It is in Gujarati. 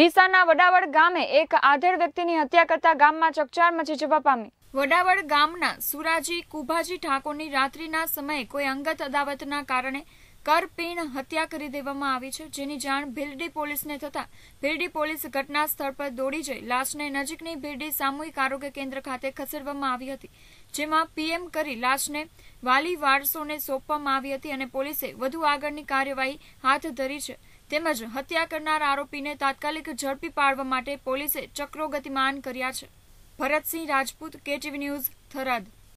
ડીસાના વડાવડ ગામે એક આધેડ વ્યક્તિની હત્યા કરતા ગામમાં ચકચાર મચી જવા પામી વડાવડ ગામના સુરાજી કુભાજી ઠાકોરની રાત્રિના સમયે કોઈ અંગત અદાવતના કારણે કરપીણ હત્યા કરી દેવામાં આવી છે જેની જાણ ભીલડી પોલીસને થતા ભીલડી પોલીસ ઘટના સ્થળ પર દોડી જઈ લાશને નજીકની ભીલડી સામૂહિક આરોગ્ય કેન્દ્ર ખાતે ખસેડવામાં આવી હતી જેમાં પીએમ કરી લાશને વાલી વારસોને સોંપવામાં આવી હતી અને પોલીસે વધુ આગળની કાર્યવાહી હાથ ધરી છે તેમજ હત્યા કરનાર આરોપીને તાત્કાલિક ઝડપી પાડવા માટે પોલીસે ચક્રો ગતિમાન કર્યા છે ભરતસિંહ રાજપૂત કેટીવી ન્યૂઝ થરાદ